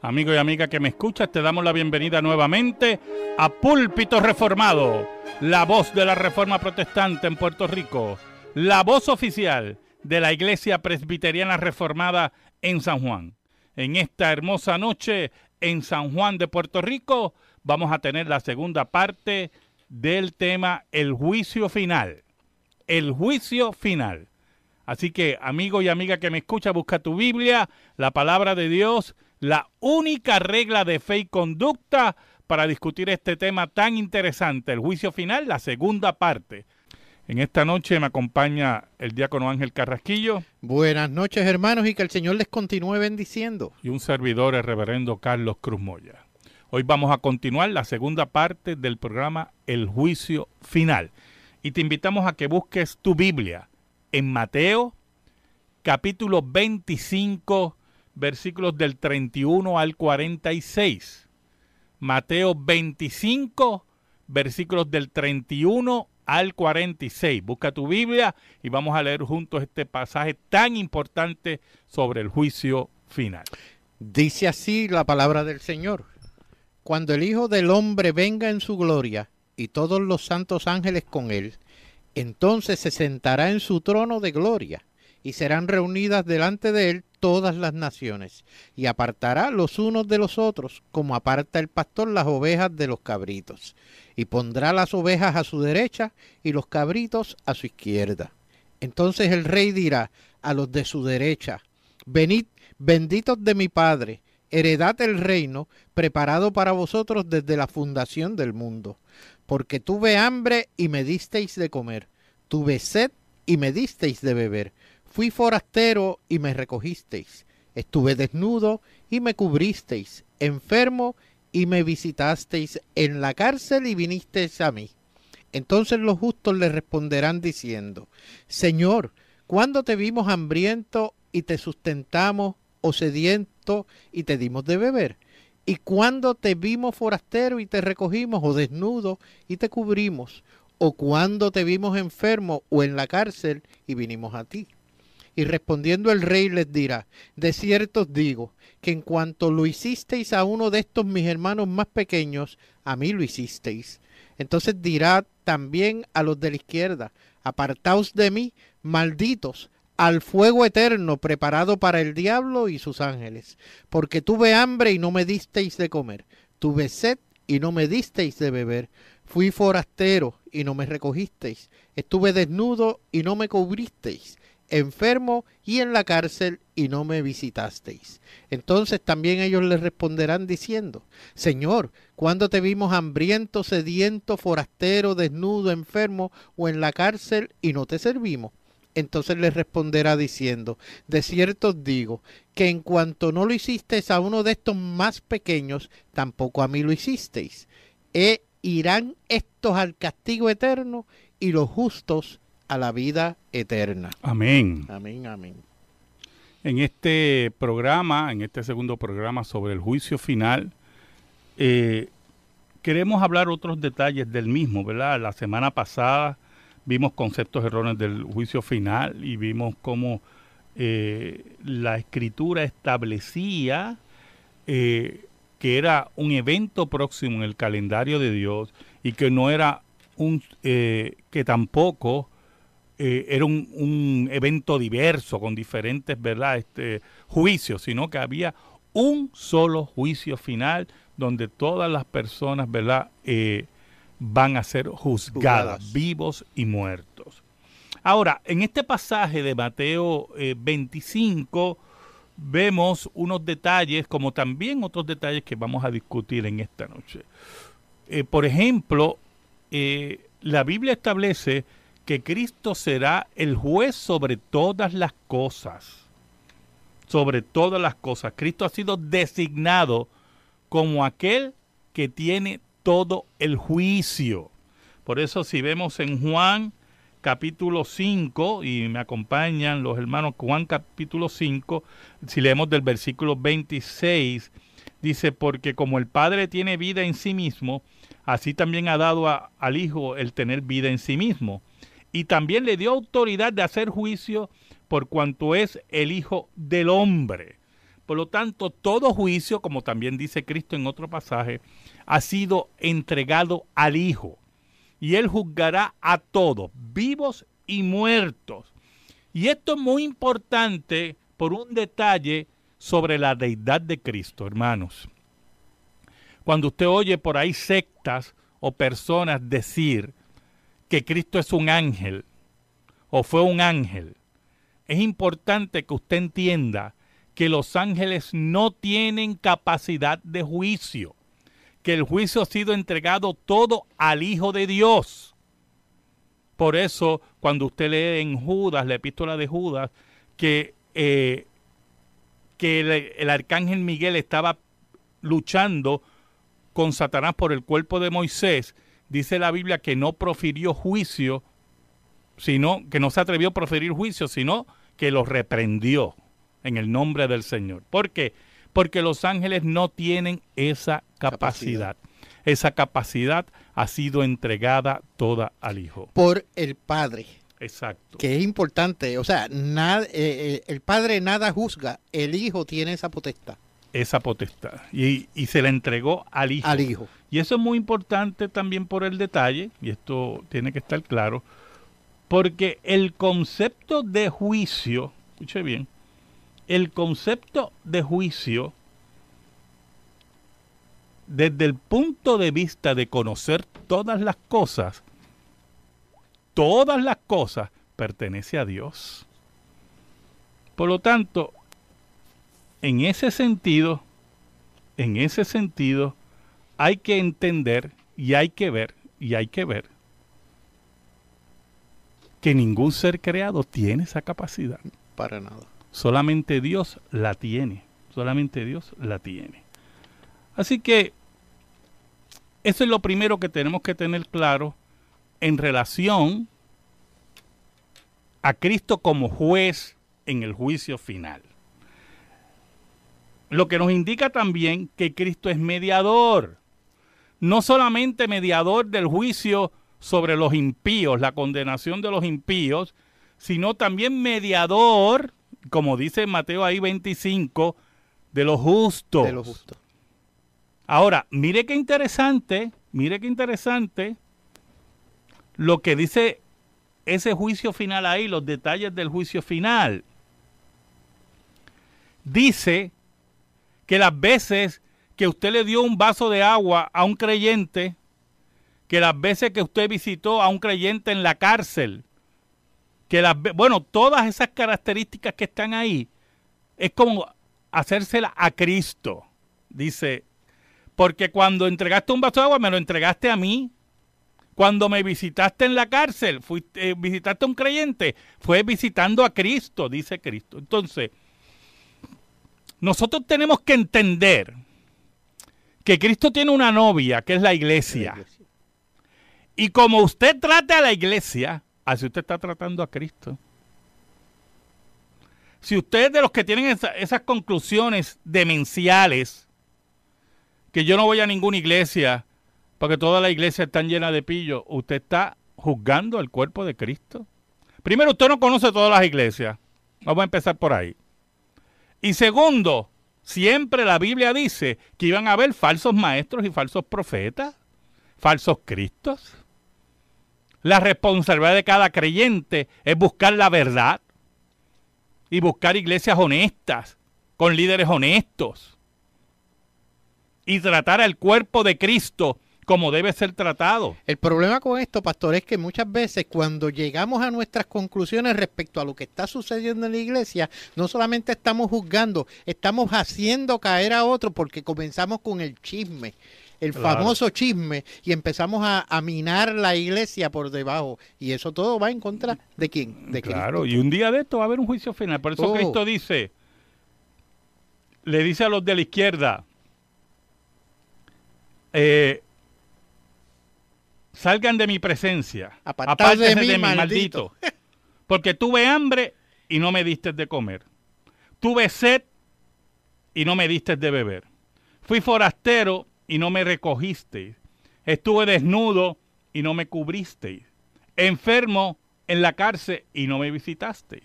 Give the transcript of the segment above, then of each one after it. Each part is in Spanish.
Amigo y amiga que me escuchas, te damos la bienvenida nuevamente a Púlpito Reformado, la voz de la Reforma Protestante en Puerto Rico, la voz oficial de la Iglesia Presbiteriana Reformada en San Juan. En esta hermosa noche en San Juan de Puerto Rico vamos a tener la segunda parte del tema El juicio final. El juicio final. Así que, amigo y amiga que me escucha, busca tu Biblia, la palabra de Dios la única regla de fe y conducta para discutir este tema tan interesante, el juicio final, la segunda parte. En esta noche me acompaña el diácono Ángel Carrasquillo. Buenas noches hermanos y que el Señor les continúe bendiciendo. Y un servidor, el reverendo Carlos Cruz Moya. Hoy vamos a continuar la segunda parte del programa El juicio final. Y te invitamos a que busques tu Biblia en Mateo capítulo 25 versículos del 31 al 46. Mateo 25, versículos del 31 al 46. Busca tu Biblia y vamos a leer juntos este pasaje tan importante sobre el juicio final. Dice así la palabra del Señor. Cuando el Hijo del Hombre venga en su gloria y todos los santos ángeles con él, entonces se sentará en su trono de gloria y serán reunidas delante de él todas las naciones, y apartará los unos de los otros, como aparta el pastor las ovejas de los cabritos, y pondrá las ovejas a su derecha y los cabritos a su izquierda. Entonces el rey dirá a los de su derecha, venid, benditos de mi Padre, heredad el reino preparado para vosotros desde la fundación del mundo, porque tuve hambre y me disteis de comer, tuve sed y me disteis de beber Fui forastero y me recogisteis. Estuve desnudo y me cubristeis. Enfermo y me visitasteis en la cárcel y vinisteis a mí. Entonces los justos le responderán diciendo, Señor, ¿cuándo te vimos hambriento y te sustentamos o sediento y te dimos de beber? ¿Y cuándo te vimos forastero y te recogimos o desnudo y te cubrimos? ¿O cuándo te vimos enfermo o en la cárcel y vinimos a ti? Y respondiendo el rey les dirá, de cierto os digo, que en cuanto lo hicisteis a uno de estos mis hermanos más pequeños, a mí lo hicisteis. Entonces dirá también a los de la izquierda, apartaos de mí, malditos, al fuego eterno preparado para el diablo y sus ángeles, porque tuve hambre y no me disteis de comer, tuve sed y no me disteis de beber, fui forastero y no me recogisteis, estuve desnudo y no me cubristeis enfermo y en la cárcel y no me visitasteis. Entonces también ellos le responderán diciendo, Señor, ¿cuándo te vimos hambriento, sediento, forastero, desnudo, enfermo o en la cárcel y no te servimos? Entonces les responderá diciendo, de cierto os digo, que en cuanto no lo hicisteis a uno de estos más pequeños, tampoco a mí lo hicisteis. E irán estos al castigo eterno y los justos a la vida eterna. Amén. Amén, amén. En este programa, en este segundo programa sobre el juicio final, eh, queremos hablar otros detalles del mismo, ¿verdad? La semana pasada vimos conceptos erróneos del juicio final y vimos cómo eh, la escritura establecía eh, que era un evento próximo en el calendario de Dios y que no era un que tampoco eh, era un, evento diverso con diferentes ¿verdad? Este, juicios, sino que había un solo juicio final donde todas las personas ¿verdad? Eh, van a ser juzgadas, vivos y muertos. Ahora, en este pasaje de Mateo 25 eh, vemos unos detalles, como también otros detalles que vamos a discutir en esta noche. por ejemplo, la Biblia establece que Cristo será el juez sobre todas las cosas. Sobre todas las cosas. Cristo ha sido designado como aquel que tiene todo el juicio. Por eso si vemos en Juan capítulo 5, y me acompañan los hermanos Juan capítulo 5, si leemos del versículo 26, dice, porque como el Padre tiene vida en sí mismo, así también ha dado al Hijo el tener vida en sí mismo, y también le dio autoridad de hacer juicio por cuanto es el Hijo del Hombre. Por lo tanto, todo juicio, como también dice Cristo en otro pasaje, ha sido entregado al Hijo. Y Él juzgará a todos, vivos y muertos. Y esto es muy importante por un detalle sobre la deidad de Cristo, hermanos. Cuando usted oye por ahí sectas o personas decir que Cristo es un ángel o fue un ángel. Es importante que usted entienda que los ángeles no tienen capacidad de juicio, que el juicio ha sido entregado todo al Hijo de Dios. Por eso, cuando usted lee en Judas, la epístola de Judas, que, eh, que el arcángel Miguel estaba luchando con Satanás por el cuerpo de Moisés, dice la Biblia que no profirió juicio, sino que no se atrevió a proferir juicio, sino que los reprendió en el nombre del Señor. ¿Por qué? Porque los ángeles no tienen esa capacidad. Esa capacidad ha sido entregada toda al Hijo. Por el Padre. Exacto. Que es importante. O sea, nada, eh, eh, el Padre nada juzga. El Hijo tiene esa potestad esa potestad y, se la entregó al hijo. al hijo. Y eso es muy importante también por el detalle, y esto tiene que estar claro, porque el concepto de juicio, escuche bien, el concepto de juicio, desde el punto de vista de conocer todas las cosas, todas las cosas pertenece a Dios. Por lo tanto, en ese sentido, en ese sentido, hay que entender y hay que ver y hay que ver que ningún ser creado tiene esa capacidad. Para nada. Solamente Dios la tiene. Solamente Dios la tiene. Así que eso es lo primero que tenemos que tener claro en relación a Cristo como juez en el juicio final. Lo que nos indica también que Cristo es mediador. No solamente mediador del juicio sobre los impíos, la condenación de los impíos, sino también mediador, como dice Mateo ahí 25, de los justos. los Ahora, mire qué interesante, mire qué interesante lo que dice ese juicio final ahí, los detalles del juicio final. Dice que las veces que usted le dio un vaso de agua a un creyente, que las veces que usted visitó a un creyente en la cárcel, que las bueno, todas esas características que están ahí es como hacérsela a Cristo, dice, porque cuando entregaste un vaso de agua me lo entregaste a mí. Cuando me visitaste en la cárcel, fuiste, eh, visitaste a un creyente, fue visitando a Cristo, dice Cristo. Entonces, nosotros tenemos que entender que Cristo tiene una novia, que es la iglesia. Y como usted trate a la iglesia, así ah, usted está tratando a Cristo. Si usted de los que tienen esas conclusiones demenciales, que yo no voy a ninguna iglesia, porque toda la iglesia están llena de pillos, usted está juzgando al cuerpo de Cristo. Primero, usted no conoce todas las iglesias. Vamos a empezar por ahí. Y segundo, siempre la Biblia dice que iban a haber falsos maestros y falsos profetas, falsos cristos. La responsabilidad de cada creyente es buscar la verdad y buscar iglesias honestas, con líderes honestos y tratar al cuerpo de Cristo como debe ser tratado. El problema con esto, pastor, es que muchas veces cuando llegamos a nuestras conclusiones respecto a lo que está sucediendo en la iglesia, no solamente estamos juzgando, estamos haciendo caer a otro porque comenzamos con el chisme el famoso chisme y empezamos a, minar la iglesia por debajo. Y eso todo va en contra de quién? De claro, y un día de esto va a haber un juicio final. Por eso oh. Cristo dice, le dice a los de la izquierda, eh, salgan de mi presencia, apártense de, mí, maldito. maldito. Porque tuve hambre y no me diste de comer. Tuve sed y no me diste de beber. Fui forastero y no me recogisteis. Estuve desnudo y no me cubristeis. Enfermo en la cárcel y no me visitasteis.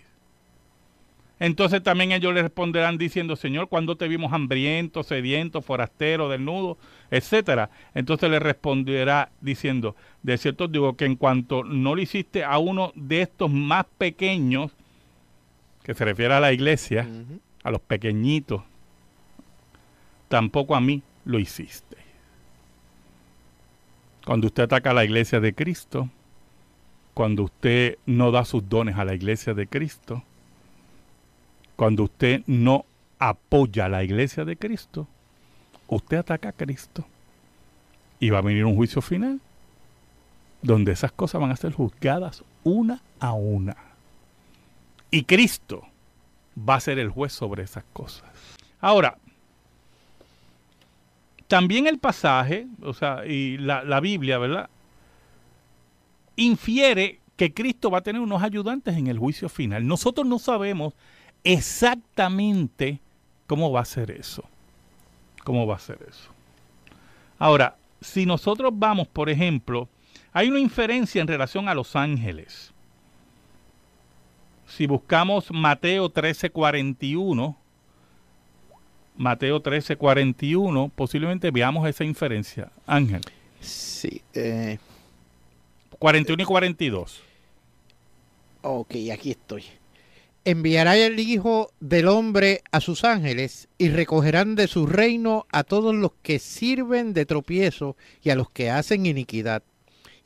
Entonces también ellos le responderán diciendo, Señor, cuando te vimos hambriento, sediento, forastero, desnudo, etcétera? Entonces le responderá diciendo, de cierto digo que en cuanto no lo hiciste a uno de estos más pequeños, que se refiere a la iglesia, a los pequeñitos, tampoco a mí lo hiciste. Cuando usted ataca a la iglesia de Cristo, cuando usted no da sus dones a la iglesia de Cristo, cuando usted no apoya a la iglesia de Cristo, usted ataca a Cristo. Y va a venir un juicio final donde esas cosas van a ser juzgadas una a una. Y Cristo va a ser el juez sobre esas cosas. Ahora, también el pasaje, o sea, y la, la Biblia, ¿verdad? Infiere que Cristo va a tener unos ayudantes en el juicio final. Nosotros no sabemos exactamente cómo va a ser eso. ¿Cómo va a ser eso? Ahora, si nosotros vamos, por ejemplo, hay una inferencia en relación a Los Ángeles. Si buscamos Mateo 41, Mateo 13:41, posiblemente veamos esa inferencia. Ángel. Sí. 41 eh, y 42. Ok, aquí estoy enviará el Hijo del Hombre a sus ángeles y recogerán de su reino a todos los que sirven de tropiezo y a los que hacen iniquidad,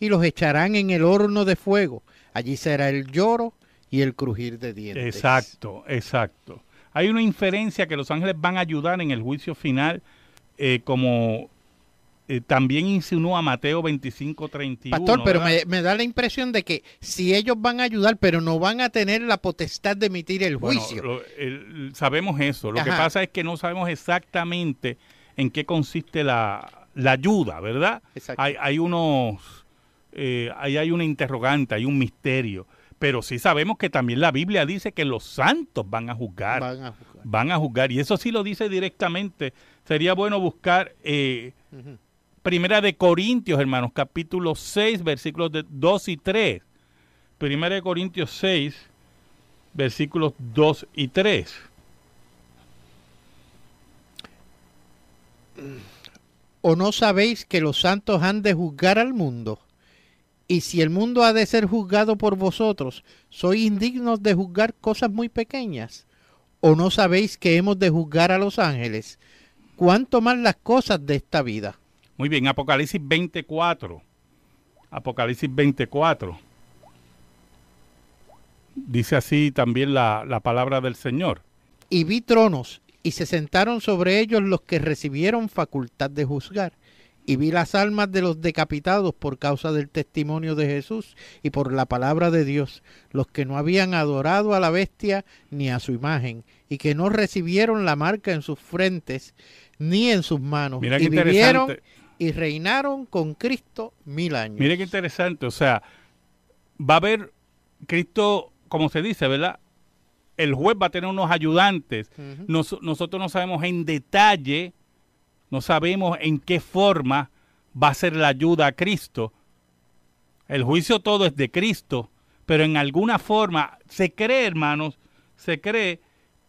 y los echarán en el horno de fuego. Allí será el lloro y el crujir de dientes. Exacto, exacto. Hay una inferencia que los ángeles van a ayudar en el juicio final eh, como eh, también también a Mateo 25, 31. Pastor, pero me, da la impresión de que si ellos van a ayudar, pero no van a tener la potestad de emitir el juicio. sabemos eso. Lo que pasa es que no sabemos exactamente en qué consiste la, ayuda, ¿verdad? Hay, unos. Eh, ahí hay una interrogante, hay un misterio. Pero sí sabemos que también la Biblia dice que los santos van a juzgar. Van a juzgar. Van a juzgar. Y eso sí lo dice directamente. Sería bueno buscar. Eh, Primera de Corintios, hermanos, capítulo 6, versículos 2 y 3. Primera de Corintios 6, versículos 2 y 3. ¿O no sabéis que los santos han de juzgar al mundo? Y si el mundo ha de ser juzgado por vosotros, ¿sois indignos de juzgar cosas muy pequeñas? ¿O no sabéis que hemos de juzgar a los ángeles? ¿Cuánto más las cosas de esta vida? Muy bien, Apocalipsis 24. Apocalipsis 24. Dice así también la, palabra del Señor. Y vi tronos, y se sentaron sobre ellos los que recibieron facultad de juzgar y vi las almas de los decapitados por causa del testimonio de Jesús y por la palabra de Dios, los que no habían adorado a la bestia ni a su imagen, y que no recibieron la marca en sus frentes ni en sus manos, Mira y vivieron y reinaron con Cristo mil años. Mire qué interesante, o sea, va a haber Cristo, como se dice, ¿verdad? El juez va a tener unos ayudantes. nosotros no sabemos en detalle, no sabemos en qué forma va a ser la ayuda a Cristo. El juicio todo es de Cristo, pero en alguna forma se cree, hermanos, se cree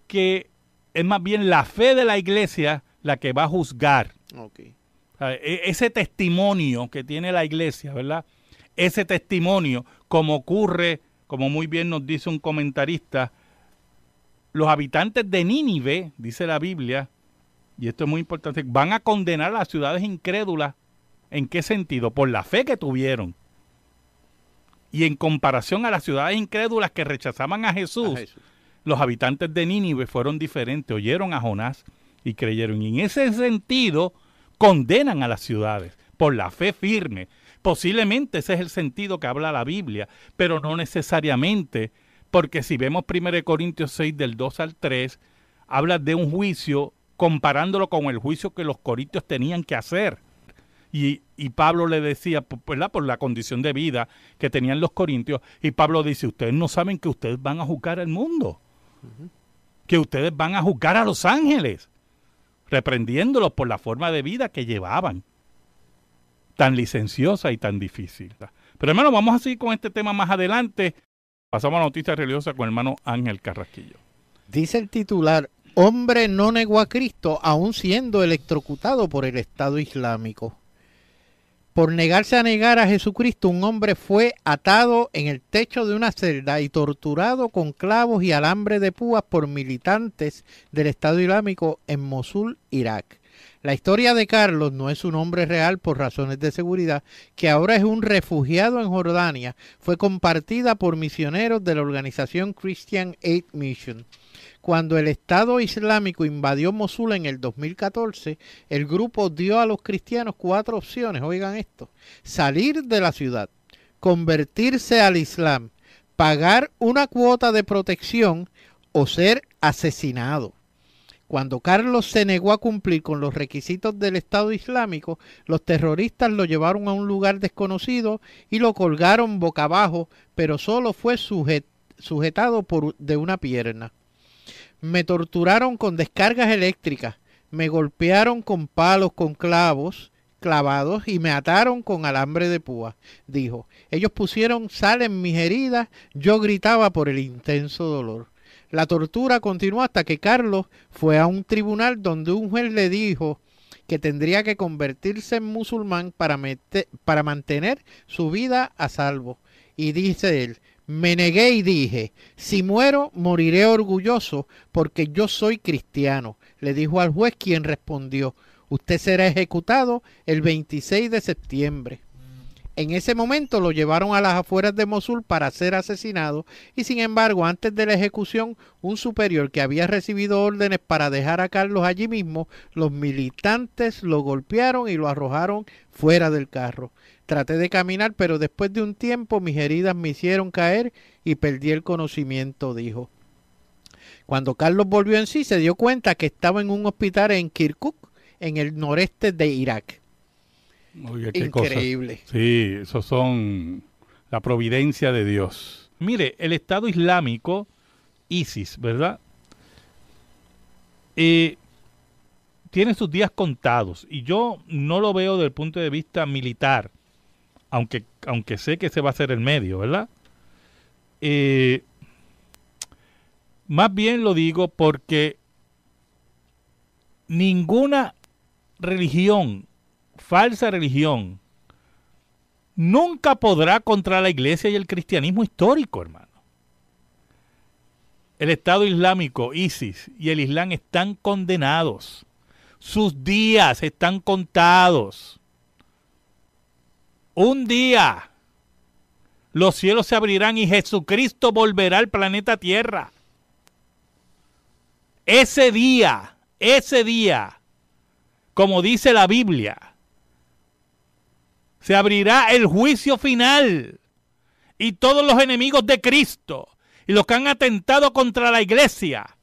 que es más bien la fe de la iglesia la que va a juzgar. Okay. E, ese testimonio que tiene la iglesia, ¿verdad? Ese testimonio, como ocurre, como muy bien nos dice un comentarista, los habitantes de Nínive, dice la Biblia, y esto es muy importante, van a condenar a las ciudades incrédulas. ¿En qué sentido? Por la fe que tuvieron. Y en comparación a las ciudades incrédulas que rechazaban a Jesús, los habitantes de Nínive fueron diferentes, oyeron a Jonás y creyeron. Y en ese sentido, condenan a las ciudades por la fe firme. Posiblemente ese es el sentido que habla la Biblia, pero no necesariamente, porque si vemos 1 Corintios 6 del 2 al 3, habla de un juicio comparándolo con el juicio que los corintios tenían que hacer. Y, Pablo le decía, por la condición de vida que tenían los corintios, y Pablo dice, ustedes no saben que ustedes van a juzgar al mundo, que ustedes van a juzgar a los ángeles reprendiéndolos por la forma de vida que llevaban, tan licenciosa y tan difícil. Pero hermano, vamos a seguir con este tema más adelante. Pasamos a la noticia religiosa con el hermano Ángel Carrasquillo. Dice el titular, hombre no negó a Cristo aún siendo electrocutado por el Estado Islámico. Por negarse a negar a Jesucristo, un hombre fue atado en el techo de una celda y torturado con clavos y alambre de púas por militantes del Estado Islámico en Mosul, Irak. La historia de Carlos no es un nombre real por razones de seguridad, que ahora es un refugiado en Jordania, fue compartida por misioneros de la organización Christian Aid Mission. Cuando el Estado Islámico invadió Mosul en el 2014, el grupo dio a los cristianos cuatro opciones, oigan esto, salir de la ciudad, convertirse al Islam, pagar una cuota de protección o ser asesinado. Cuando Carlos se negó a cumplir con los requisitos del Estado Islámico, los terroristas lo llevaron a un lugar desconocido y lo colgaron boca abajo, pero solo fue sujetado por de una pierna. Me torturaron con descargas eléctricas, me golpearon con palos, con clavos clavados y me ataron con alambre de púa, dijo. Ellos pusieron sal en mis heridas, yo gritaba por el intenso dolor. La tortura continuó hasta que Carlos fue a un tribunal donde un juez le dijo que tendría que convertirse en musulmán para, para mantener su vida a salvo. Y dice él, me negué y dije, si muero, moriré orgulloso porque yo soy cristiano, le dijo al juez quien respondió, usted será ejecutado el 26 de septiembre. En ese momento lo llevaron a las afueras de Mosul para ser asesinado y sin embargo antes de la ejecución un superior que había recibido órdenes para dejar a Carlos allí mismo, los militantes lo golpearon y lo arrojaron fuera del carro. Traté de caminar pero después de un tiempo mis heridas me hicieron caer y perdí el conocimiento, dijo. Cuando Carlos volvió en sí se dio cuenta que estaba en un hospital en Kirkuk, en el noreste de Irak. Increíble. Sí, esos son la providencia de Dios. Mire, el Estado Islámico, ISIS, ¿verdad? Eh, tiene sus días contados y yo no lo veo desde el punto de vista militar, aunque, aunque sé que se va a ser el medio, ¿verdad? Eh, más bien lo digo porque ninguna religión falsa religión nunca podrá contra la iglesia y el cristianismo histórico, hermano. El Estado Islámico, ISIS y el Islam están condenados. Sus días están contados. Un día los cielos se abrirán y Jesucristo volverá al planeta Tierra. Ese día, ese día, como dice la Biblia, se abrirá el juicio final y todos los enemigos de Cristo y los que han atentado contra la iglesia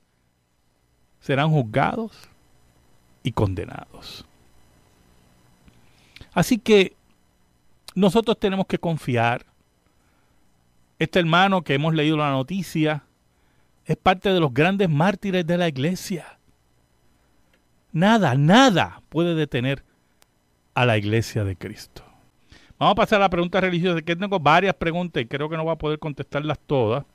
serán juzgados y condenados. Así que nosotros tenemos que confiar. Este hermano que hemos leído la noticia es parte de los grandes mártires de la iglesia. Nada, nada puede detener a la iglesia de Cristo. Vamos a pasar a la pregunta religiosa, que tengo varias preguntas y creo que no voy a poder contestarlas todas.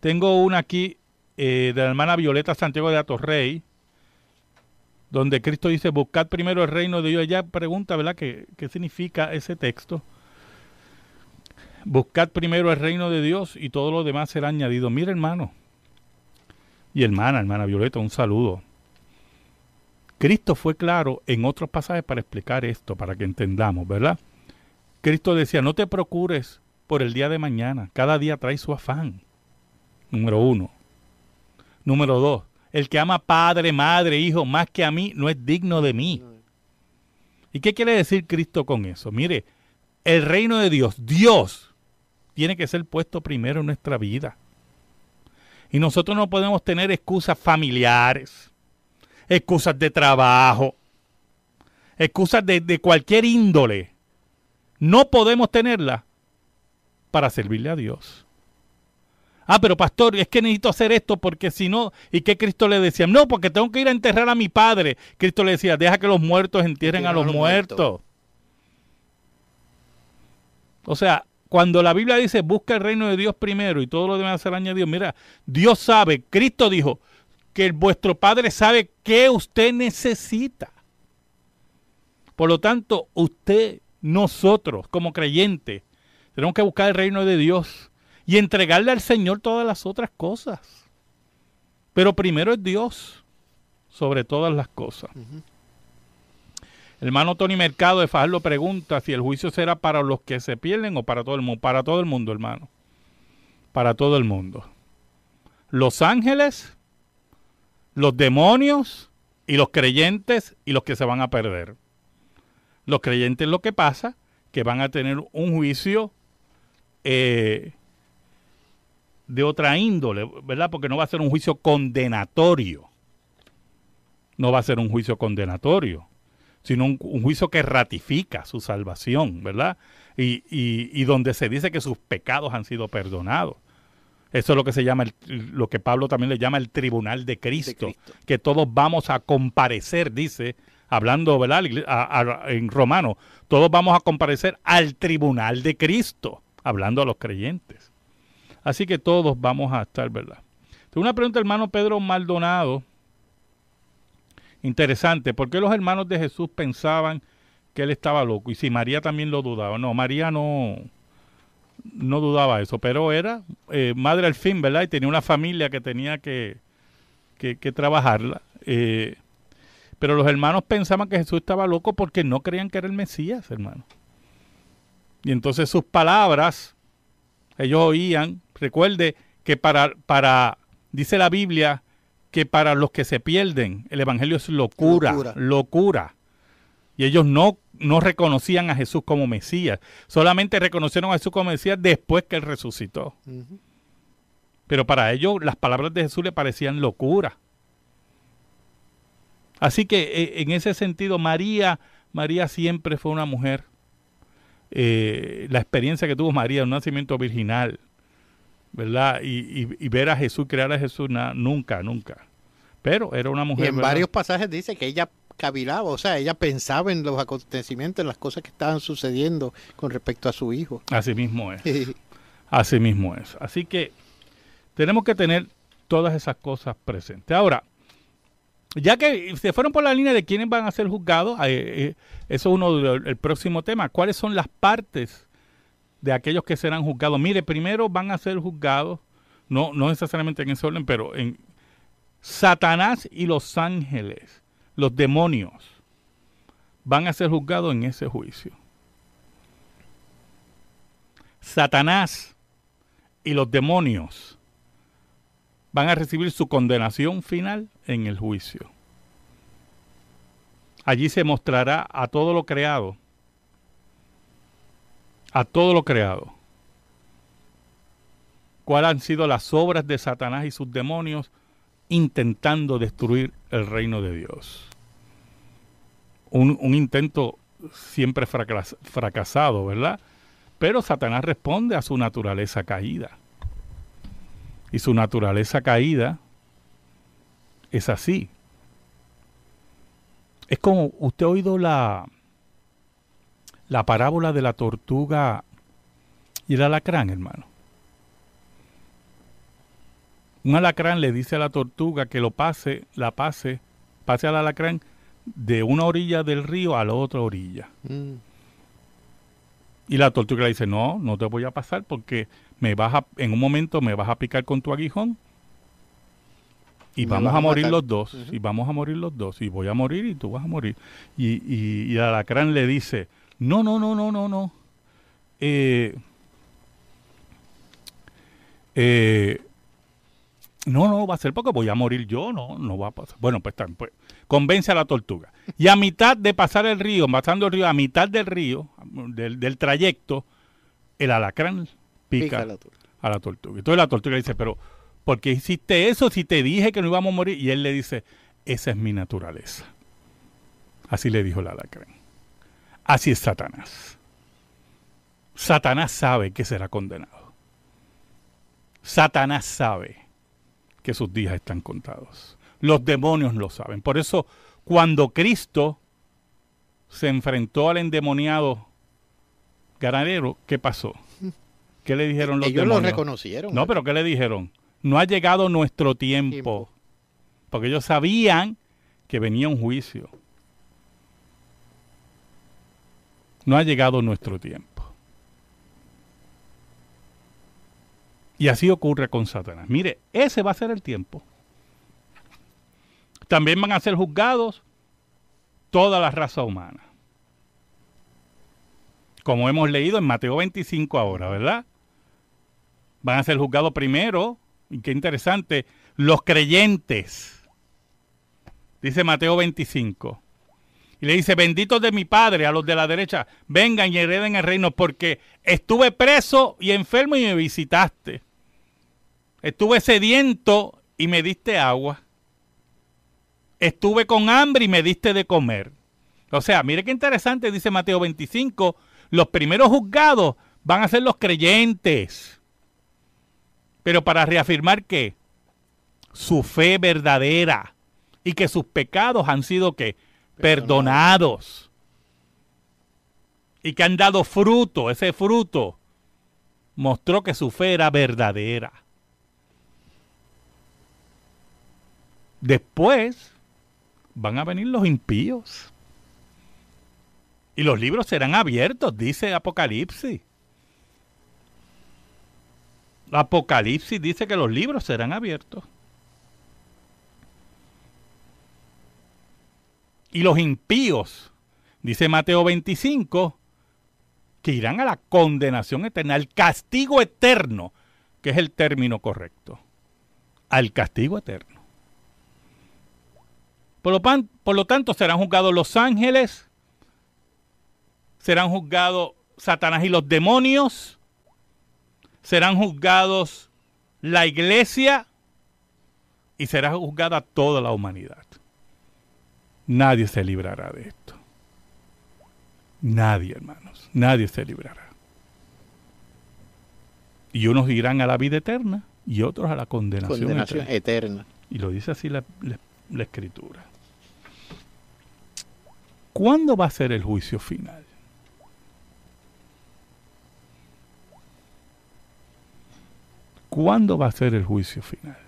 Tengo una aquí eh, de la hermana Violeta Santiago de Atorrey, donde Cristo dice, buscad primero el reino de Dios. Ella pregunta, ¿verdad? ¿Qué, qué significa ese texto? Buscad primero el reino de Dios y todo lo demás será añadido. Mira, hermano. Y hermana, hermana Violeta, un saludo. Cristo fue claro en otros pasajes para explicar esto, para que entendamos, ¿verdad? Cristo decía, no te procures por el día de mañana, cada día trae su afán. Número uno. Número dos, el que ama padre, madre, hijo más que a mí no es digno de mí. ¿Y qué quiere decir Cristo con eso? Mire, el reino de Dios, Dios, tiene que ser puesto primero en nuestra vida. Y nosotros no podemos tener excusas familiares, excusas de trabajo, excusas de, de cualquier índole. No podemos tenerla para servirle a Dios. Ah, pero pastor, es que necesito hacer esto porque si no, ¿y qué Cristo le decía? No, porque tengo que ir a enterrar a mi padre. Cristo le decía, deja que los muertos entierren a los, muertos. muertos. O sea, cuando la Biblia dice, busca el reino de Dios primero y todo lo demás será añadido, mira, Dios sabe, Cristo dijo, que vuestro Padre sabe que usted necesita. Por lo tanto, usted, nosotros, como creyente tenemos que buscar el reino de Dios y entregarle al Señor todas las otras cosas. Pero primero es Dios sobre todas las cosas. hermano Tony Mercado de Fajardo pregunta si el juicio será para los que se pierden o para todo el mundo. Para todo el mundo, hermano. Para todo el mundo. Los ángeles los demonios y los creyentes y los que se van a perder. Los creyentes lo que pasa, que van a tener un juicio eh, de otra índole, ¿verdad? Porque no va a ser un juicio condenatorio. No va a ser un juicio condenatorio, sino un, juicio que ratifica su salvación, ¿verdad? y, y donde se dice que sus pecados han sido perdonados. Eso es lo que se llama, el, lo que Pablo también le llama el tribunal de Cristo, que todos vamos a comparecer, dice, hablando, ¿verdad? en romano, todos vamos a comparecer al tribunal de Cristo, hablando a los creyentes. Así que todos vamos a estar, ¿verdad? Tengo una pregunta, hermano Pedro Maldonado. Interesante, ¿por qué los hermanos de Jesús pensaban que él estaba loco? Y si María también lo dudaba. No, María no, no dudaba eso, pero era eh, madre al fin, ¿verdad? Y tenía una familia que tenía que, que, trabajarla. Eh, pero los hermanos pensaban que Jesús estaba loco porque no creían que era el Mesías, hermano. Y entonces sus palabras, ellos oían, recuerde que para, para dice la Biblia, que para los que se pierden, el Evangelio es locura, locura. locura. Y ellos no no reconocían a Jesús como Mesías. Solamente reconocieron a Jesús como Mesías después que él resucitó. Pero para ellos las palabras de Jesús le parecían locura. Así que e, en ese sentido, María, María siempre fue una mujer. Eh, la experiencia que tuvo María, un nacimiento virginal, ¿verdad? Y, ver a Jesús, crear a Jesús, nunca, nunca. Pero era una mujer. Y en varios pasajes dice que ella cavilaba, o sea, ella pensaba en los acontecimientos, en las cosas que estaban sucediendo con respecto a su hijo. Así mismo es. Así mismo es. Así que tenemos que tener todas esas cosas presentes. Ahora, ya que se fueron por la línea de quiénes van a ser juzgados, eh, eh, eso es uno del próximo tema. ¿Cuáles son las partes de aquellos que serán juzgados? Mire, primero van a ser juzgados, no, no necesariamente en ese orden, pero en Satanás y los ángeles los demonios van a ser juzgados en ese juicio. Satanás y los demonios van a recibir su condenación final en el juicio. Allí se mostrará a todo lo creado, a todo lo creado, cuáles han sido las obras de Satanás y sus demonios intentando destruir el reino de Dios un, intento siempre fracasado, ¿verdad? Pero Satanás responde a su naturaleza caída. Y su naturaleza caída es así. Es como, ¿usted ha oído la, la parábola de la tortuga y el alacrán, hermano? Un alacrán le dice a la tortuga que lo pase, la pase, pase al alacrán de una orilla del río a la otra orilla. Mm. Y la tortuga le dice, no, no te voy a pasar porque me vas a, en un momento me vas a picar con tu aguijón y vamos a morir los dos, y vamos a morir los dos, y voy a morir y tú vas a morir. Y, y, alacrán le dice, no, no, no, no, no, no. Eh, eh, no, no, va a ser porque voy a morir yo, no, no va a pasar. Bueno, pues, pues convence a la tortuga. Y a mitad de pasar el río, pasando el río, a mitad del río, del, trayecto, el alacrán pica, a la tortuga. Entonces la tortuga le dice, pero ¿por qué hiciste eso si te dije que no íbamos a morir? Y él le dice, esa es mi naturaleza. Así le dijo el alacrán. Así es Satanás. Satanás sabe que será condenado. Satanás sabe que sus días están contados. Los demonios lo saben. Por eso, cuando Cristo se enfrentó al endemoniado ganadero, ¿qué pasó? ¿Qué le dijeron los Ellos lo reconocieron. No, eh. pero ¿qué le dijeron? No ha llegado nuestro tiempo. Porque ellos sabían que venía un juicio. No ha llegado nuestro tiempo. Y así ocurre con Satanás. Mire, ese va a ser el tiempo. También van a ser juzgados toda la raza humana. Como hemos leído en Mateo 25 ahora, ¿verdad? Van a ser juzgados primero, y qué interesante, los creyentes. Dice Mateo 25. Y le dice, benditos de mi Padre a los de la derecha, vengan y hereden el reino, porque estuve preso y enfermo y me visitaste. Estuve sediento y me diste agua estuve con hambre y me diste de comer. O sea, mire qué interesante, dice Mateo 25, los primeros juzgados van a ser los creyentes. Pero para reafirmar que su fe verdadera y que sus pecados han sido que perdonados y que han dado fruto, ese fruto mostró que su fe era verdadera. Después van a venir los impíos. Y los libros serán abiertos, dice Apocalipsis. Apocalipsis dice que los libros serán abiertos. Y los impíos, dice Mateo 25, que irán a la condenación eterna, al castigo eterno, que es el término correcto. Al castigo eterno. Por lo, tanto, serán juzgados los ángeles, serán juzgados Satanás y los demonios, serán juzgados la iglesia y será juzgada toda la humanidad. Nadie se librará de esto. Nadie, hermanos, nadie se librará. Y unos irán a la vida eterna y otros a la condenación, eterna. Y lo dice así la, la, la escritura. ¿Cuándo va a ser el juicio final? ¿Cuándo va a ser el juicio final?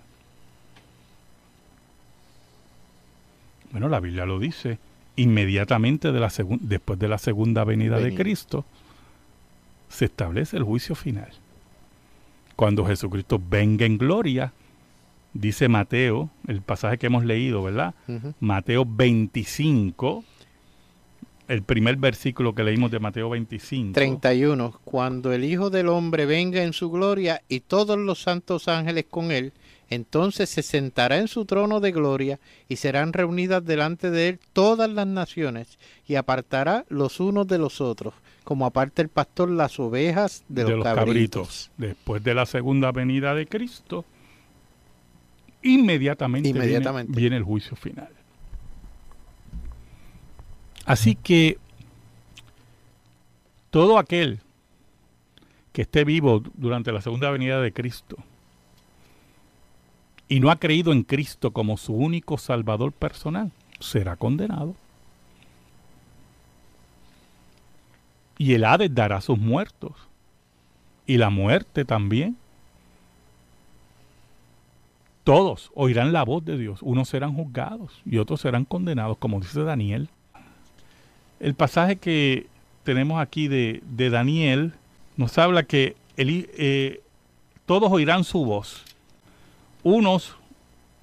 Bueno, la Biblia lo dice, inmediatamente después de la segunda venida de Cristo, se establece el juicio final. Cuando Jesucristo venga en gloria, dice Mateo, el pasaje que hemos leído, ¿verdad? Mateo 25, el primer versículo que leímos de Mateo 25. 31. Cuando el Hijo del Hombre venga en su gloria y todos los santos ángeles con él, entonces se sentará en su trono de gloria y serán reunidas delante de él todas las naciones y apartará los unos de los otros, como aparta el pastor las ovejas de, los, cabritos. Después de la segunda venida de Cristo, inmediatamente, Viene, el juicio final. Así que todo aquel que esté vivo durante la segunda venida de Cristo y no ha creído en Cristo como su único salvador personal, será condenado. Y el Hades dará a sus muertos. Y la muerte también todos oirán la voz de Dios, unos serán juzgados y otros serán condenados, como dice Daniel. El pasaje que tenemos aquí de, Daniel nos habla que eh, todos oirán su voz. Unos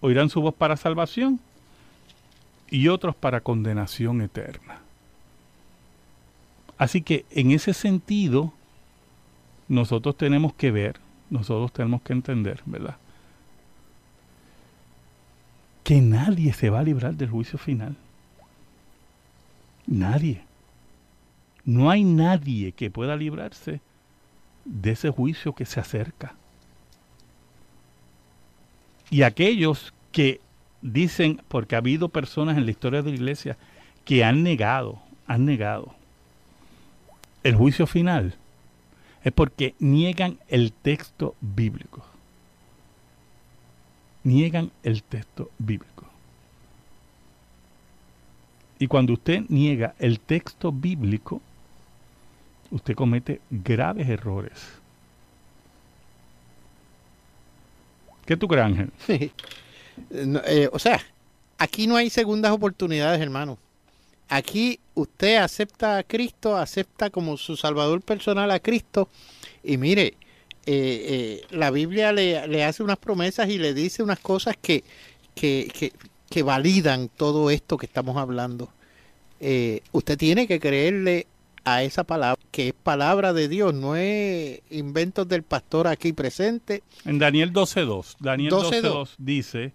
oirán su voz para salvación y otros para condenación eterna. Así que en ese sentido, nosotros tenemos que ver, nosotros tenemos que entender, ¿verdad? que nadie se va a librar del juicio final. Nadie. No hay nadie que pueda librarse de ese juicio que se acerca. Y aquellos que dicen, porque ha habido personas en la historia de la iglesia que han negado, han negado el juicio final, es porque niegan el texto bíblico niegan el texto bíblico. Y cuando usted niega el texto bíblico, usted comete graves errores. ¿Qué tu crees, Sí. Eh, o sea, aquí no hay segundas oportunidades, hermano. Aquí usted acepta a Cristo, acepta como su Salvador personal a Cristo. Y mire, eh, eh, la Biblia le, hace unas promesas y le dice unas cosas que, que, que, validan todo esto que estamos hablando. Eh, usted tiene que creerle a esa palabra, que es palabra de Dios, no es inventos del pastor aquí presente. En Daniel 12.2, Daniel 12.2 dice,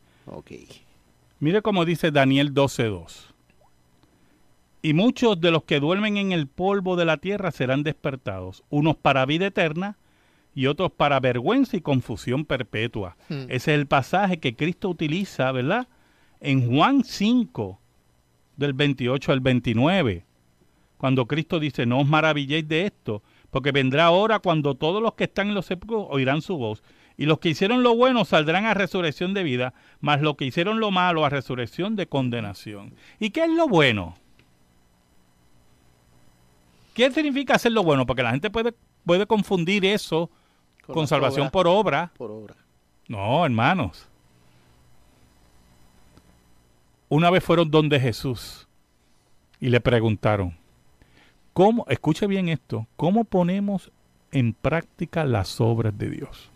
mire cómo dice Daniel 12.2, y muchos de los que duermen en el polvo de la tierra serán despertados, unos para vida eterna y otros para vergüenza y confusión perpetua. Hmm. Ese es el pasaje que Cristo utiliza, ¿verdad? En Juan 5, del 28 al 29, cuando Cristo dice, no os maravilléis de esto, porque vendrá ahora cuando todos los que están en los sepulcros oirán su voz, y los que hicieron lo bueno saldrán a resurrección de vida, mas los que hicieron lo malo a resurrección de condenación. ¿Y qué es lo bueno? ¿Qué significa hacer lo bueno? Porque la gente puede, puede confundir eso con, salvación por obra. Por obra. No, hermanos. Una vez fueron donde Jesús y le preguntaron, ¿cómo, escuche bien esto, cómo ponemos en práctica las obras de Dios?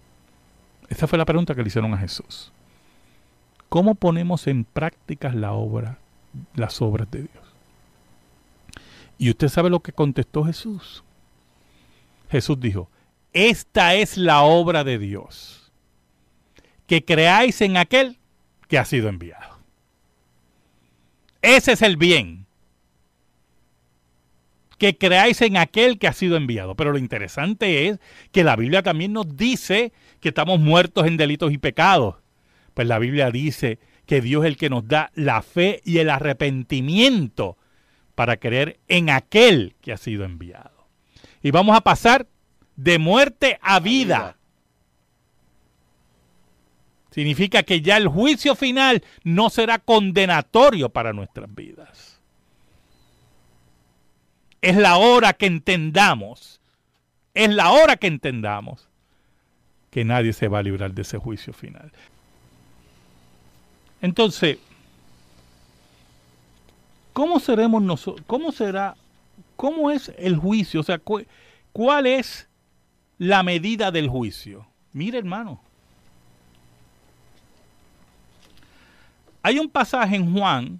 Esta fue la pregunta que le hicieron a Jesús. ¿Cómo ponemos en práctica la obra, las obras de Dios? Y usted sabe lo que contestó Jesús. Jesús dijo, esta es la obra de Dios, que creáis en aquel que ha sido enviado. Ese es el bien, que creáis en aquel que ha sido enviado. Pero lo interesante es que la Biblia también nos dice que estamos muertos en delitos y pecados. Pues la Biblia dice que Dios es el que nos da la fe y el arrepentimiento para creer en aquel que ha sido enviado. Y vamos a pasar de muerte a vida. Significa que ya el juicio final no será condenatorio para nuestras vidas. Es la hora que entendamos, es la hora que entendamos que nadie se va a librar de ese juicio final. Entonces, ¿cómo seremos nosotros? ¿Cómo será? ¿Cómo es el juicio? O sea, ¿cuál es la medida del juicio. Mire, hermano. Hay un pasaje en Juan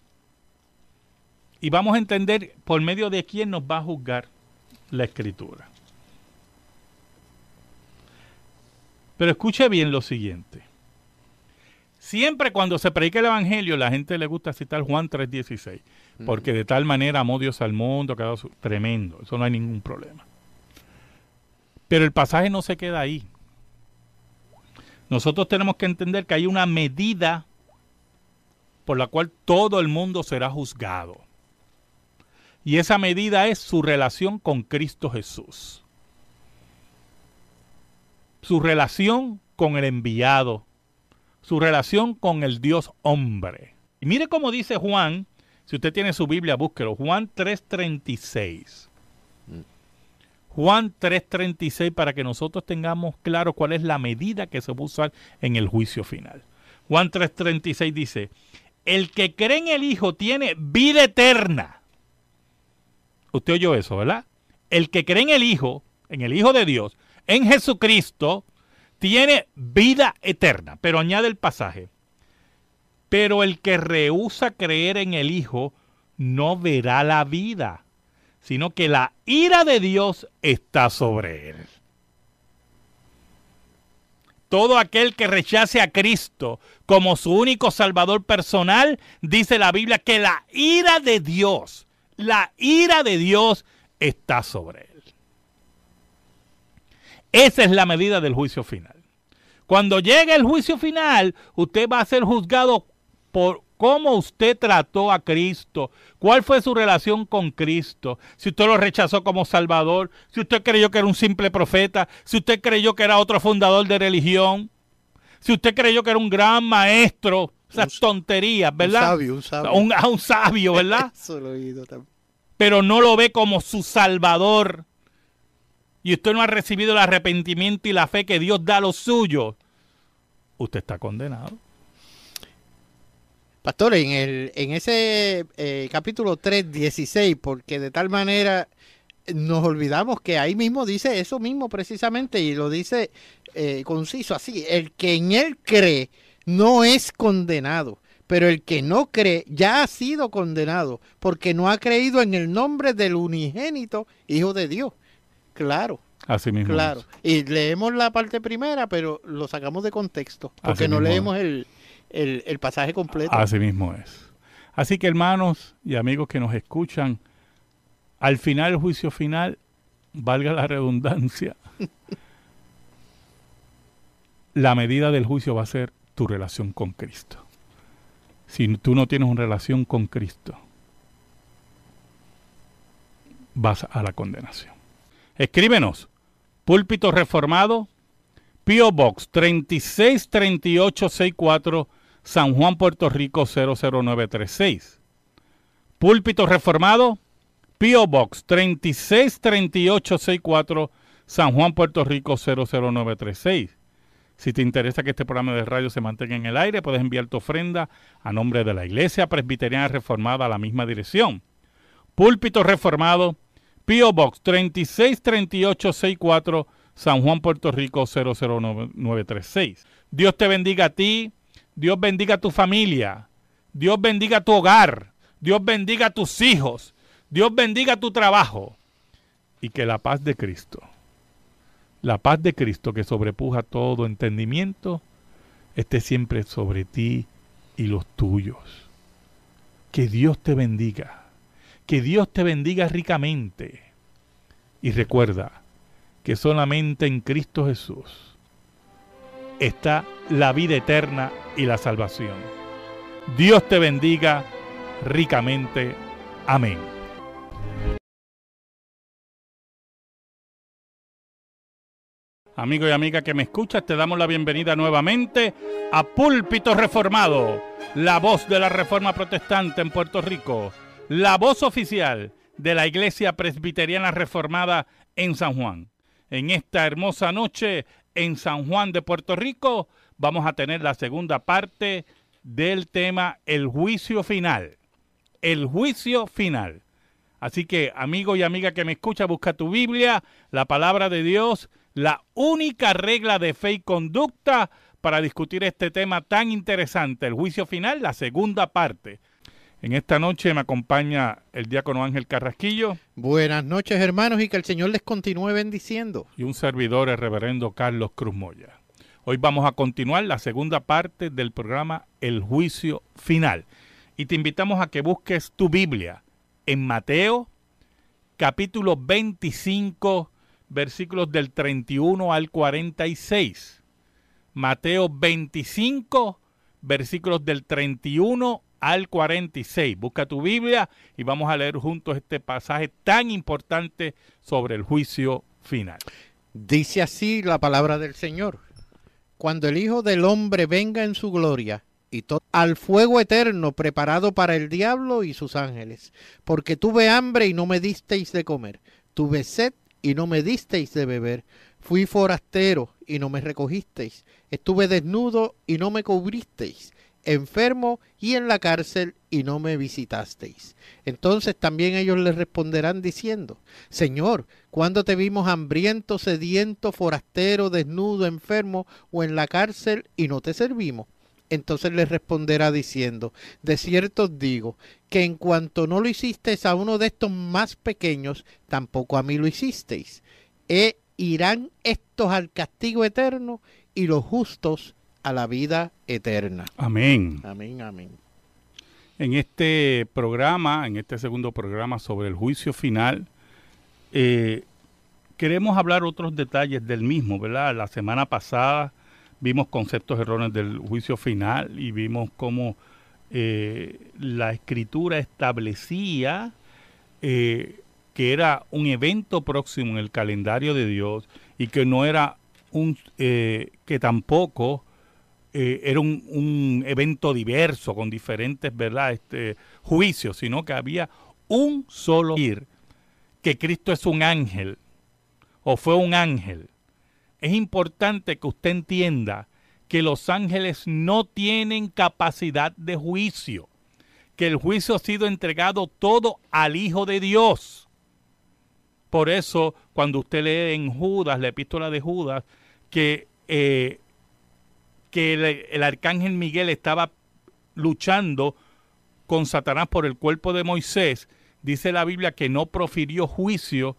y vamos a entender por medio de quién nos va a juzgar la escritura. Pero escuche bien lo siguiente. Siempre cuando se predica el Evangelio, la gente le gusta citar Juan 3.16, porque de tal manera amó Dios al mundo, que ha su... Tremendo, eso no hay ningún problema. Pero el pasaje no se queda ahí. Nosotros tenemos que entender que hay una medida por la cual todo el mundo será juzgado. Y esa medida es su relación con Cristo Jesús. Su relación con el enviado. Su relación con el Dios hombre. Y mire cómo dice Juan, si usted tiene su Biblia, búsquelo. Juan 3:36. Juan 3:36 para que nosotros tengamos claro cuál es la medida que se va a usar en el juicio final. Juan 3:36 dice, el que cree en el Hijo tiene vida eterna. Usted oyó eso, ¿verdad? El que cree en el Hijo, en el Hijo de Dios, en Jesucristo, tiene vida eterna. Pero añade el pasaje. Pero el que rehúsa creer en el Hijo no verá la vida, sino que la ira de Dios está sobre él. Todo aquel que rechace a Cristo como su único Salvador personal, dice la Biblia que la ira de Dios, la ira de Dios está sobre él. Esa es la medida del juicio final. Cuando llegue el juicio final, usted va a ser juzgado por ¿Cómo usted trató a Cristo? ¿Cuál fue su relación con Cristo? Si usted lo rechazó como Salvador, si usted creyó que era un simple profeta, si usted creyó que era otro fundador de religión, si usted creyó que era un gran maestro, esas tonterías, ¿verdad? Un sabio, un sabio. Ah, a un sabio, ¿verdad? Pero no lo ve como su Salvador. Y usted no ha recibido el arrepentimiento y la fe que Dios da a los suyos. Usted está condenado. Pastor, en, el, en ese eh, capítulo 3, 16, porque de tal manera nos olvidamos que ahí mismo dice eso mismo precisamente y lo dice eh, conciso así, el que en él cree no es condenado, pero el que no cree ya ha sido condenado porque no ha creído en el nombre del unigénito Hijo de Dios. Claro. Así mismo. Claro. Y leemos la parte primera, pero lo sacamos de contexto porque no leemos el el, pasaje completo. Así mismo es. Así que hermanos y amigos que nos escuchan, al final el juicio final, valga la redundancia, la medida del juicio va a ser tu relación con Cristo. Si tú no tienes una relación con Cristo, vas a la condenación. Escríbenos, púlpito reformado, Pio Box 363864 San Juan, Puerto Rico 00936. Púlpito reformado, Pio Box 363864, San Juan, Puerto Rico 00936. Si te interesa que este programa de radio se mantenga en el aire, puedes enviar tu ofrenda a nombre de la Iglesia Presbiteriana Reformada a la misma dirección. Púlpito reformado, Pio Box 363864, San Juan, Puerto Rico 00936. Dios te bendiga a ti Dios bendiga a tu familia. Dios bendiga tu hogar. Dios bendiga a tus hijos. Dios bendiga tu trabajo. Y que la paz de Cristo, la paz de Cristo que sobrepuja todo entendimiento, esté siempre sobre ti y los tuyos. Que Dios te bendiga. Que Dios te bendiga ricamente. Y recuerda que solamente en Cristo Jesús está la vida eterna y la salvación. Dios te bendiga ricamente. Amén. Amigo y amiga que me escuchas, te damos la bienvenida nuevamente a Púlpito Reformado, la voz de la Reforma Protestante en Puerto Rico, la voz oficial de la Iglesia Presbiteriana Reformada en San Juan. En esta hermosa noche en San Juan de Puerto Rico. Vamos a tener la segunda parte del tema el juicio final. El juicio final. Así que, amigo y amiga que me escucha, busca tu Biblia, la palabra de Dios, la única regla de fe y conducta para discutir este tema tan interesante, el juicio final, la segunda parte. En esta noche me acompaña el diácono Ángel Carrasquillo. Buenas noches, hermanos, y que el Señor les continúe bendiciendo. Y un servidor, el reverendo Carlos Cruz Moya. Hoy vamos a continuar la segunda parte del programa El Juicio Final. Y te invitamos a que busques tu Biblia en Mateo, capítulo 25, versículos del 31 al 46. Mateo 25, versículos del 31 al al 46. Busca tu Biblia y vamos a leer juntos este pasaje tan importante sobre el juicio final. Dice así la palabra del Señor. Cuando el Hijo del Hombre venga en su gloria y todo al fuego eterno preparado para el diablo y sus ángeles, porque tuve hambre y no me disteis de comer, tuve sed y no me disteis de beber, fui forastero y no me recogisteis, estuve desnudo y no me cubristeis enfermo y en la cárcel, y no me visitasteis. Entonces también ellos le responderán diciendo, Señor, cuando te vimos hambriento, sediento, forastero, desnudo, enfermo, o en la cárcel, y no te servimos? Entonces les responderá diciendo, de cierto os digo, que en cuanto no lo hicisteis a uno de estos más pequeños, tampoco a mí lo hicisteis. E irán estos al castigo eterno y los justos a la vida eterna. Amén. Amén, amén. En este programa, en este segundo programa sobre el juicio final, eh, queremos hablar otros detalles del mismo, ¿verdad? La semana pasada vimos conceptos erróneos del juicio final y vimos cómo eh, la escritura establecía eh, que era un evento próximo en el calendario de Dios y que no era un que tampoco eh, era un, evento diverso con diferentes ¿verdad? Este, juicios, sino que había un solo ir, que Cristo es un ángel o fue un ángel. Es importante que usted entienda que los ángeles no tienen capacidad de juicio, que el juicio ha sido entregado todo al Hijo de Dios. Por eso, cuando usted lee en Judas, la epístola de Judas, que eh, que el, arcángel Miguel estaba luchando con Satanás por el cuerpo de Moisés, dice la Biblia que no profirió juicio,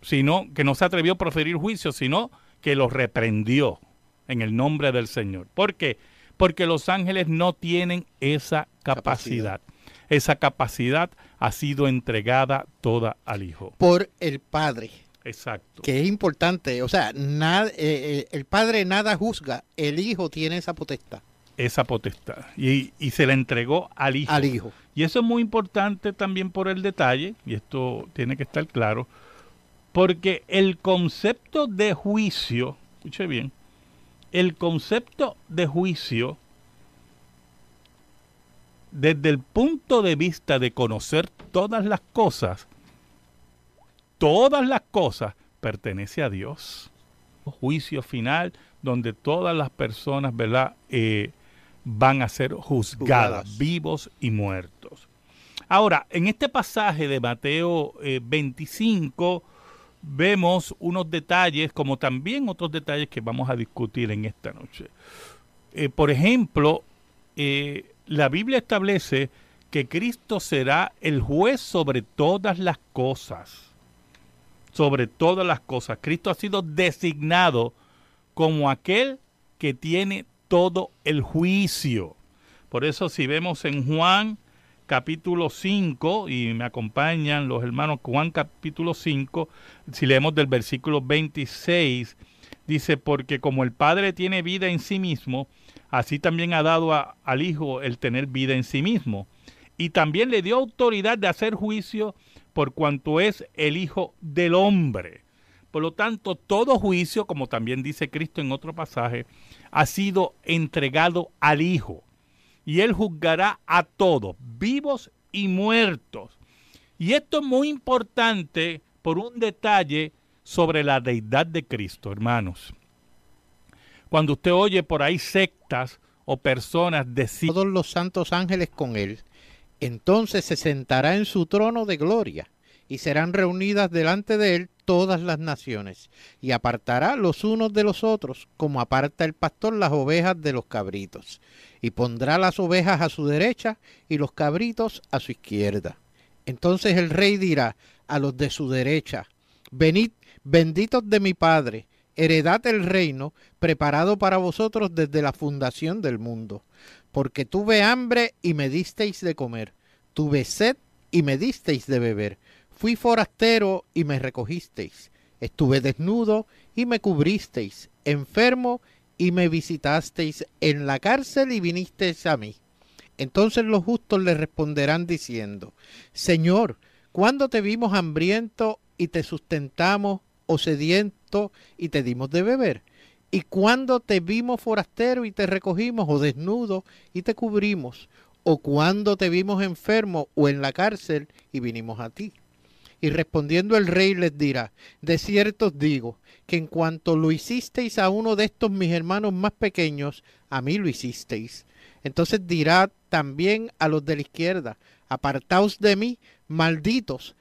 sino que no se atrevió a proferir juicio, sino que lo reprendió en el nombre del Señor. ¿Por qué? Porque los ángeles no tienen esa capacidad. Esa capacidad ha sido entregada toda al Hijo. Por el Padre. Exacto. Que es importante. O sea, eh, eh, el padre nada juzga, el hijo tiene esa potestad. Esa potestad. Y, y se la entregó al hijo. Al hijo. Y eso es muy importante también por el detalle, y esto tiene que estar claro, porque el concepto de juicio, escuche bien, el concepto de juicio, desde el punto de vista de conocer todas las cosas, todas las cosas pertenecen a Dios. Un juicio final donde todas las personas, ¿verdad? Eh, van a ser juzgadas, vivos y muertos. Ahora, en este pasaje de Mateo 25 eh, vemos unos detalles, como también otros detalles que vamos a discutir en esta noche. Eh, por ejemplo, la Biblia establece que Cristo será el juez sobre todas las cosas sobre todas las cosas. Cristo ha sido designado como aquel que tiene todo el juicio. Por eso si vemos en Juan capítulo 5, y me acompañan los hermanos Juan capítulo 5, si leemos del versículo 26, dice, porque como el Padre tiene vida en sí mismo, así también ha dado al Hijo el tener vida en sí mismo. Y también le dio autoridad de hacer juicio por cuanto es el Hijo del Hombre. Por lo tanto, todo juicio, como también dice Cristo en otro pasaje, ha sido entregado al Hijo. Y Él juzgará a todos, vivos y muertos. Y esto es muy importante por un detalle sobre la deidad de Cristo, hermanos. Cuando usted oye por ahí sectas o personas decir... Todos los santos ángeles con Él entonces se sentará en su trono de gloria y serán reunidas delante de él todas las naciones, y apartará los unos de los otros, como aparta el pastor las ovejas de los cabritos, y pondrá las ovejas a su derecha y los cabritos a su izquierda. Entonces el rey dirá a los de su derecha, venid, benditos de mi Padre, heredad el reino preparado para vosotros desde la fundación del mundo, porque tuve hambre y me disteis de comer, tuve sed y me disteis de beber, fui forastero y me recogisteis, estuve desnudo y me cubristeis, enfermo y me visitasteis en la cárcel y vinisteis a mí. Entonces los justos le responderán diciendo, Señor, ¿cuándo te vimos hambriento y te sustentamos o sediento y te dimos de beber? y cuando te vimos forastero y te recogimos, o desnudo y te cubrimos, o cuando te vimos enfermo o en la cárcel y vinimos a ti. Y respondiendo el rey les dirá, de cierto os digo, que en cuanto lo hicisteis a uno de estos mis hermanos más pequeños, a mí lo hicisteis. Entonces dirá también a los de la izquierda, apartaos de mí, malditos,